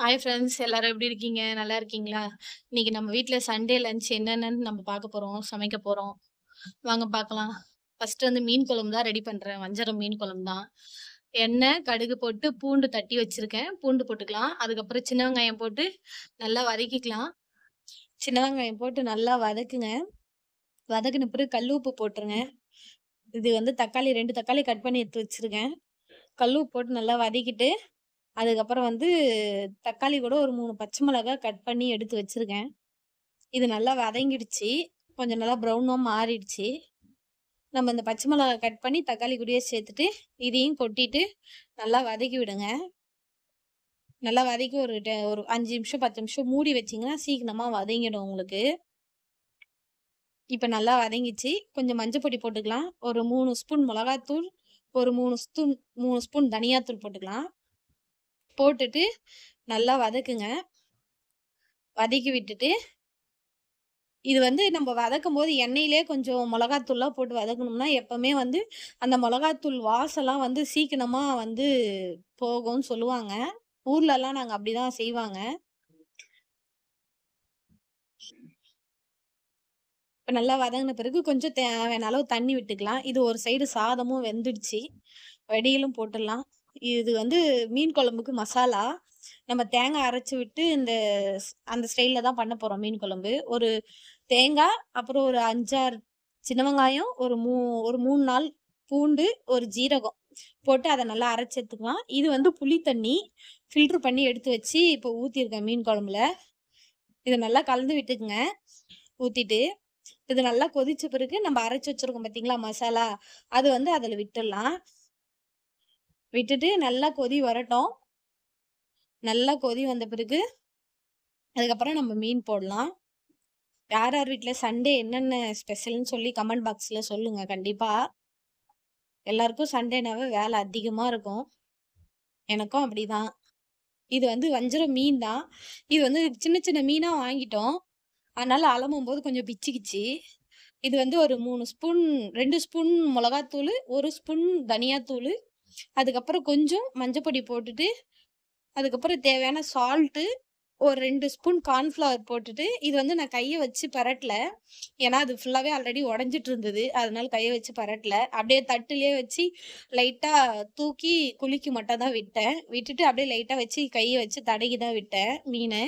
hi friends எல்லாரும் எப்படி இருக்கீங்க நல்லா இருக்கீங்களா இன்னைக்கு நம்ம வீட்டில் சண்டே லஞ்ச் என்னென்னு நம்ம பார்க்க போகிறோம் சமைக்க போகிறோம் வாங்க பார்க்கலாம் ஃபஸ்ட்டு வந்து மீன் குழம்பு தான் ரெடி பண்ணுறேன் வஞ்சரம் மீன் குழம்பு தான் எண்ணெய் கடுகு போட்டு பூண்டு தட்டி வச்சுருக்கேன் பூண்டு போட்டுக்கலாம் அதுக்கப்புறம் சின்ன வெங்காயம் போட்டு நல்லா வதக்கிக்கலாம் சின்ன வெங்காயம் போட்டு நல்லா வதக்குங்க வதக்குன பிறகு கல் உப்பு போட்டுருங்க இது வந்து தக்காளி ரெண்டு தக்காளி கட் பண்ணி எடுத்து வச்சுருக்கேன் கல் உப்பு போட்டு நல்லா வதக்கிட்டு அதுக்கப்புறம் வந்து தக்காளி கூட ஒரு மூணு பச்சை மிளகா கட் பண்ணி எடுத்து வச்சுருக்கேன் இது நல்லா வதங்கிடுச்சு கொஞ்சம் நல்லா ப்ரௌனாக மாறிடுச்சு நம்ம இந்த பச்சை மிளகா கட் பண்ணி தக்காளி கூடயே சேர்த்துட்டு இதையும் கொட்டிட்டு நல்லா வதக்கி விடுங்க நல்லா வதக்கி ஒரு ஒரு அஞ்சு நிமிஷம் பத்து நிமிஷம் மூடி வச்சிங்கன்னா சீக்கிரமாக வதங்கிடும் உங்களுக்கு இப்போ நல்லா வதங்கிச்சு கொஞ்சம் மஞ்சப்பொடி போட்டுக்கலாம் ஒரு மூணு ஸ்பூன் மிளகாத்தூள் ஒரு மூணு ஸ்பூன் மூணு ஸ்பூன் தனியாத்தூள் போட்டுக்கலாம் போட்டுட்டு நல்லா வதக்குங்க வதக்கி விட்டுட்டு இது வந்து நம்ம வதக்கும் போது எண்ணெயிலே கொஞ்சம் மிளகாத்தூள்லாம் போட்டு வதக்கணும்னா எப்போவுமே வந்து அந்த மிளகாத்தூள் வாசலாம் வந்து சீக்கிரமாக வந்து போகும்னு சொல்லுவாங்க ஊர்லலாம் நாங்கள் அப்படி தான் செய்வாங்க இப்போ நல்லா வதங்கின பிறகு கொஞ்சம் தே வேணாலும் தண்ணி விட்டுக்கலாம் இது ஒரு சைடு சாதமும் வெந்துடுச்சு வெடியிலும் போட்டுடலாம் இது வந்து மீன் குழம்புக்கு மசாலா நம்ம தேங்காய் அரைச்சி விட்டு இந்த அந்த ஸ்டைலில் தான் பண்ண போகிறோம் மீன் குழம்பு ஒரு தேங்காய் அப்புறம் ஒரு அஞ்சாறு சின்ன வெங்காயம் ஒரு மூ ஒரு மூணு நாள் பூண்டு ஒரு ஜீரகம் போட்டு அதை நல்லா அரைச்சி எடுத்துக்கலாம் இது வந்து புளி தண்ணி ஃபில்டர் பண்ணி எடுத்து வச்சு இப்போ ஊற்றிருக்கேன் மீன் குழம்புல இதை நல்லா கலந்து விட்டுக்குங்க ஊற்றிட்டு இது நல்லா கொதிச்ச பிறகு நம்ம அரைச்சி வச்சிருக்கோம் பார்த்தீங்களா மசாலா அது வந்து அதில் விட்டுடலாம் விட்டுட்டு நல்லா கொதி வரட்டும் நல்லா கொதி வந்த பிறகு அதுக்கப்புறம் நம்ம மீன் போடலாம் யார் யார் வீட்டில் சண்டே என்னென்ன ஸ்பெஷல்னு சொல்லி கமெண்ட் பாக்ஸில் சொல்லுங்கள் கண்டிப்பாக எல்லாருக்கும் சண்டேனாவே வேலை அதிகமாக இருக்கும் எனக்கும் அப்படி தான் இது வந்து வஞ்சரம் மீன் தான் இது வந்து சின்ன சின்ன மீனாக வாங்கிட்டோம் அதனால் அலம்பும் போது கொஞ்சம் கிச்சு இது வந்து ஒரு மூணு ஸ்பூன் ரெண்டு ஸ்பூன் மிளகாத்தூள் ஒரு ஸ்பூன் தனியாத்தூள் அதுக்கப்புறம் கொஞ்சம் மஞ்சப்பொடி போட்டுட்டு அதுக்கப்புறம் தேவையான சால்ட்டு ஒரு ரெண்டு ஸ்பூன் கார்ன்ஃப்ளவர் போட்டுட்டு இது வந்து நான் கையை வச்சு பரட்டல ஏன்னா அது ஃபுல்லாகவே ஆல்ரெடி உடஞ்சிட்டு இருந்தது அதனால கையை வச்சு பரட்டல அப்படியே தட்டுலேயே வச்சு லைட்டாக தூக்கி குளிக்கு மட்டும் தான் விட்டேன் விட்டுட்டு அப்படியே லைட்டாக வச்சு கையை வச்சு தடகி தான் விட்டேன் மீனை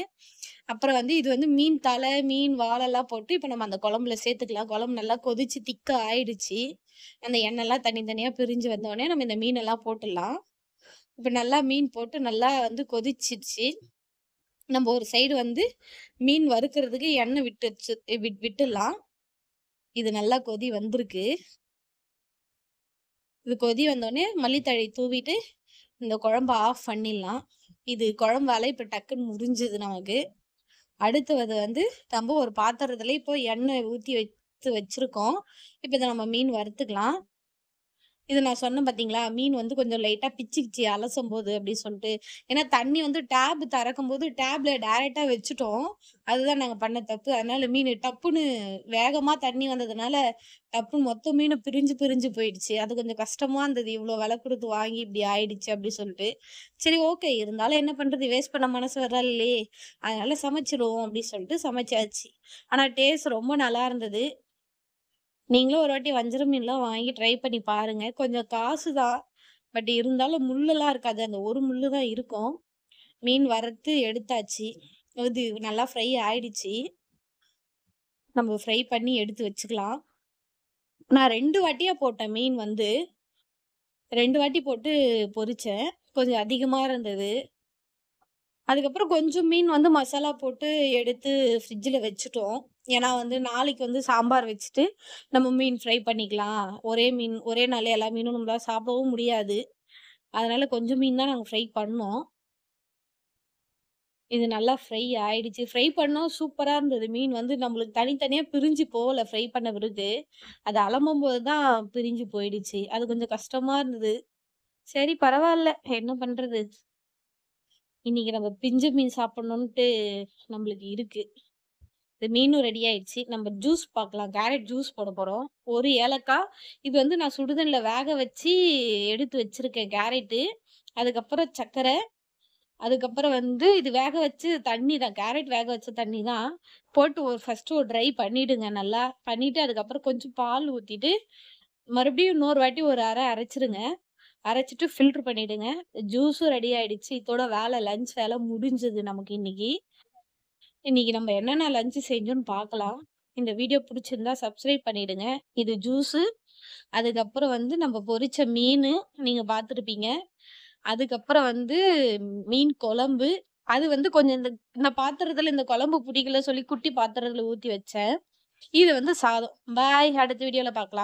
அப்புறம் வந்து இது வந்து மீன் தலை மீன் வாழெல்லாம் போட்டு இப்போ நம்ம அந்த குழம்புல சேர்த்துக்கலாம் குழம்பு நல்லா கொதிச்சு திக்க ஆயிடுச்சு அந்த எண்ணெய்லாம் தனித்தனியாக பிரிஞ்சு வந்தோடனே நம்ம இந்த மீனெல்லாம் போட்டுடலாம் இப்போ நல்லா மீன் போட்டு நல்லா வந்து கொதிச்சிருச்சு நம்ம ஒரு சைடு வந்து மீன் வறுக்கிறதுக்கு எண்ணெய் விட்டு விட்டுடலாம் இது நல்லா கொதி வந்திருக்கு இது கொதி வந்தோடனே மல்லித்தழை தூவிட்டு இந்த குழம்பு ஆஃப் பண்ணிடலாம் இது குழம்பால இப்போ டக்குன்னு முறிஞ்சுது நமக்கு அடுத்தது வந்து நம்ம ஒரு பாத்திரத்துல இப்போ எண்ணெய் ஊற்றி வச்சு வச்சுருக்கோம் இப்போ இதை நம்ம மீன் வறுத்துக்கலாம் இது நான் சொன்னேன் பார்த்தீங்களா மீன் வந்து கொஞ்சம் லைட்டாக பிச்சு அலசும் போது அப்படின்னு சொல்லிட்டு ஏன்னா தண்ணி வந்து டேப் திறக்கும் போது டேப்ல டைரெக்டாக வச்சுட்டோம் அதுதான் நாங்கள் பண்ண தப்பு அதனால மீன் டப்புன்னு வேகமாக தண்ணி வந்ததுனால டப்புன்னு மொத்த மீன் பிரிஞ்சு பிரிஞ்சு போயிடுச்சு அது கொஞ்சம் கஷ்டமாக இருந்தது இவ்வளோ விலை கொடுத்து வாங்கி இப்படி ஆயிடுச்சு அப்படின்னு சொல்லிட்டு சரி ஓகே இருந்தாலும் என்ன பண்ணுறது வேஸ்ட் பண்ண மனசு வரல இல்லையே அதனால சமைச்சிடுவோம் அப்படின்னு சொல்லிட்டு சமைச்சாச்சு ஆனால் டேஸ்ட் ரொம்ப நல்லா இருந்தது நீங்களும் ஒரு வாட்டி வஞ்சிரம் மீன்லாம் வாங்கி ட்ரை பண்ணி பாருங்க கொஞ்சம் காசு தான் பட் இருந்தாலும் முள்ளெல்லாம் இருக்காது அந்த ஒரு முள்ளு தான் இருக்கும் மீன் வறுத்து எடுத்தாச்சு இது நல்லா ஃப்ரை ஆயிடுச்சு நம்ம ஃப்ரை பண்ணி எடுத்து வச்சுக்கலாம் நான் ரெண்டு வாட்டியாக போட்டேன் மீன் வந்து ரெண்டு வாட்டி போட்டு பொரித்தேன் கொஞ்சம் அதிகமாக இருந்தது அதுக்கப்புறம் கொஞ்சம் மீன் வந்து மசாலா போட்டு எடுத்து ஃப்ரிட்ஜில் வச்சுட்டோம் ஏன்னா வந்து நாளைக்கு வந்து சாம்பார் வச்சுட்டு நம்ம மீன் ஃப்ரை பண்ணிக்கலாம் ஒரே மீன் ஒரே நாளே எல்லா மீனும் நம்மளால் சாப்பிடவும் முடியாது அதனால் கொஞ்சம் மீன் தான் நாங்கள் ஃப்ரை பண்ணோம் இது நல்லா ஃப்ரை ஆயிடுச்சு ஃப்ரை பண்ணோம் சூப்பராக இருந்தது மீன் வந்து நம்மளுக்கு தனித்தனியாக பிரிஞ்சு போகல ஃப்ரை பண்ண பிறகு அது அலம்பும் போது தான் பிரிஞ்சு போயிடுச்சு அது கொஞ்சம் கஷ்டமாக இருந்தது சரி பரவாயில்ல என்ன பண்ணுறது இன்னைக்கு நம்ம பிஞ்சு மீன் சாப்பிடணுன்ட்டு நம்மளுக்கு இருக்கு இந்த மீனும் ரெடி ஆயிடுச்சு நம்ம ஜூஸ் பார்க்கலாம் கேரட் ஜூஸ் போட போகிறோம் ஒரு ஏலக்காய் இது வந்து நான் சுடுதண்ணில் வேக வச்சு எடுத்து வச்சிருக்கேன் கேரட்டு அதுக்கப்புறம் சர்க்கரை அதுக்கப்புறம் வந்து இது வேக வச்சு தண்ணி தான் கேரட் வேக வச்ச தண்ணி தான் போட்டு ஒரு ஃபஸ்ட்டு ஒரு ட்ரை பண்ணிவிடுங்க நல்லா பண்ணிவிட்டு அதுக்கப்புறம் கொஞ்சம் பால் ஊற்றிட்டு மறுபடியும் இன்னொரு வாட்டி ஒரு அரை அரைச்சிருங்க அரைச்சிட்டு ஃபில்ட்ரு பண்ணிவிடுங்க ஜூஸும் ரெடி ஆகிடுச்சு இதோட வேலை லஞ்ச் வேலை முடிஞ்சது நமக்கு இன்றைக்கி இன்றைக்கி நம்ம என்னென்ன லஞ்சு செஞ்சோன்னு பார்க்கலாம் இந்த வீடியோ பிடிச்சிருந்தா சப்ஸ்கிரைப் பண்ணிவிடுங்க இது ஜூஸு அதுக்கப்புறம் வந்து நம்ம பொறிச்ச மீன் நீங்கள் பார்த்துருப்பீங்க அதுக்கப்புறம் வந்து மீன் குழம்பு அது வந்து கொஞ்சம் இந்த இந்த பாத்திரத்தில் இந்த குழம்பு பிடிக்கல சொல்லி குட்டி பாத்திரத்தில் ஊற்றி வச்சேன் இது வந்து சாதம் பாய் அடுத்த வீடியோவில் பார்க்கலாம்